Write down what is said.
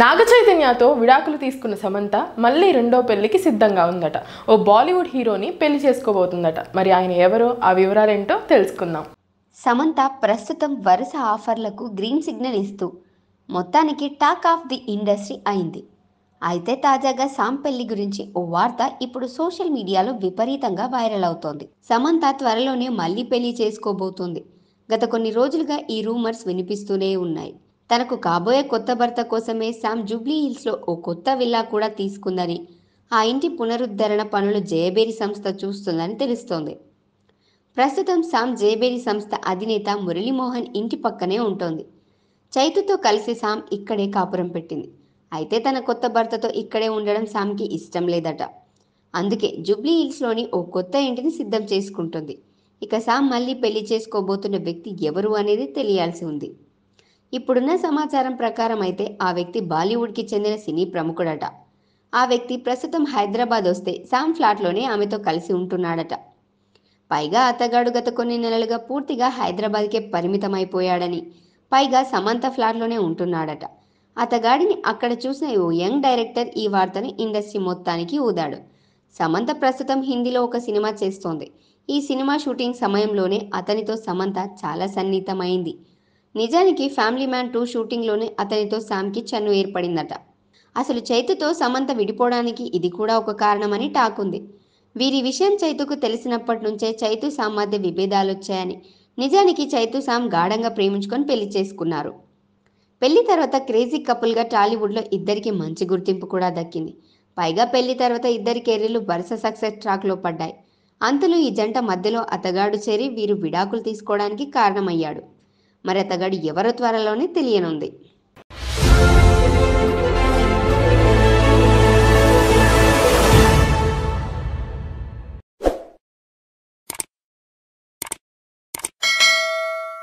నాగచైతన్యతో విడాకులు తీసుకున్న సమంత మళ్ళీ రెండో పెళ్లికి సిద్ధంగా ఉందట ఓ బాలీవుడ్ హీరోని పెళ్లి చేసుకోబోతుందట మరి ఆయన ఎవరో ఆ వివరాలేంటో తెలుసుకుందాం సమంత ప్రస్తుతం వరుస ఆఫర్లకు గ్రీన్ సిగ్నల్ ఇస్తూ మొత్తానికి టాక్ ఆఫ్ ది ఇండస్ట్రీ అయింది అయితే తాజాగా సామ్ పెళ్లి గురించి ఓ వార్త ఇప్పుడు సోషల్ మీడియాలో విపరీతంగా వైరల్ అవుతోంది సమంత త్వరలోనే మళ్ళీ పెళ్లి చేసుకోబోతుంది గత కొన్ని రోజులుగా ఈ రూమర్స్ వినిపిస్తూనే ఉన్నాయి తనకు కాబోయే కొత్త భర్త కోసమే సామ్ జూబ్లీ హిల్స్లో ఓ కొత్త విల్లా కూడా తీసుకుందని ఆ ఇంటి పునరుద్ధరణ పనులు జయబేరి సంస్థ చూస్తుందని తెలుస్తోంది ప్రస్తుతం సామ్ జయబేరి సంస్థ అధినేత మురళీమోహన్ ఇంటి పక్కనే ఉంటోంది చైతుతో కలిసి సామ్ ఇక్కడే కాపురం పెట్టింది అయితే తన కొత్త భర్తతో ఇక్కడే ఉండడం సామ్కి ఇష్టం లేదట అందుకే జూబ్లీ హిల్స్లోని ఓ కొత్త ఇంటిని సిద్ధం చేసుకుంటుంది ఇక సామ్ మళ్ళీ పెళ్లి చేసుకోబోతున్న వ్యక్తి ఎవరు అనేది తెలియాల్సి ఉంది ఇప్పుడున్న సమాచారం ప్రకారం అయితే ఆ వ్యక్తి బాలీవుడ్కి చెందిన సినీ ప్రముఖుడట ఆ వ్యక్తి ప్రస్తుతం హైదరాబాద్ వస్తే సామ్ ఫ్లాట్లోనే ఆమెతో కలిసి ఉంటున్నాడట పైగా అతగాడు గత కొన్ని నెలలుగా పూర్తిగా హైదరాబాద్కే పరిమితమైపోయాడని పైగా సమంత ఫ్లాట్లోనే ఉంటున్నాడట అతగాడిని అక్కడ చూసిన ఓ యంగ్ డైరెక్టర్ ఈ వార్తను ఇండస్ట్రీ మొత్తానికి ఊదాడు సమంత ప్రస్తుతం హిందీలో ఒక సినిమా చేస్తోంది ఈ సినిమా షూటింగ్ సమయంలోనే అతనితో సమంత చాలా సన్నిహితమైంది నిజానికి ఫ్యామిలీ మ్యాన్ టూ షూటింగ్లోనే అతనితో శామ్కి చన్ను ఏర్పడిందట అసలు చైతుతో సమంత విడిపోవడానికి ఇది కూడా ఒక కారణమని టాక్ ఉంది వీరి విషయం చైతుకు తెలిసినప్పటి నుంచే చైతు సామ్ మధ్య విభేదాలు వచ్చాయని నిజానికి చైతు సామ్ గాఢంగా ప్రేమించుకొని పెళ్లి చేసుకున్నారు పెళ్లి తర్వాత క్రేజీ కపుల్గా టాలీవుడ్లో ఇద్దరికి మంచి గుర్తింపు కూడా దక్కింది పైగా పెళ్లి తర్వాత ఇద్దరి కెరీర్లు వరుస సక్సెస్ ట్రాక్లో పడ్డాయి అంతలో ఈ జంట మధ్యలో అతగాడు చేరి వీరు విడాకులు తీసుకోవడానికి కారణమయ్యాడు మరి అతగాడు ఎవరో త్వరలోనే తెలియనుంది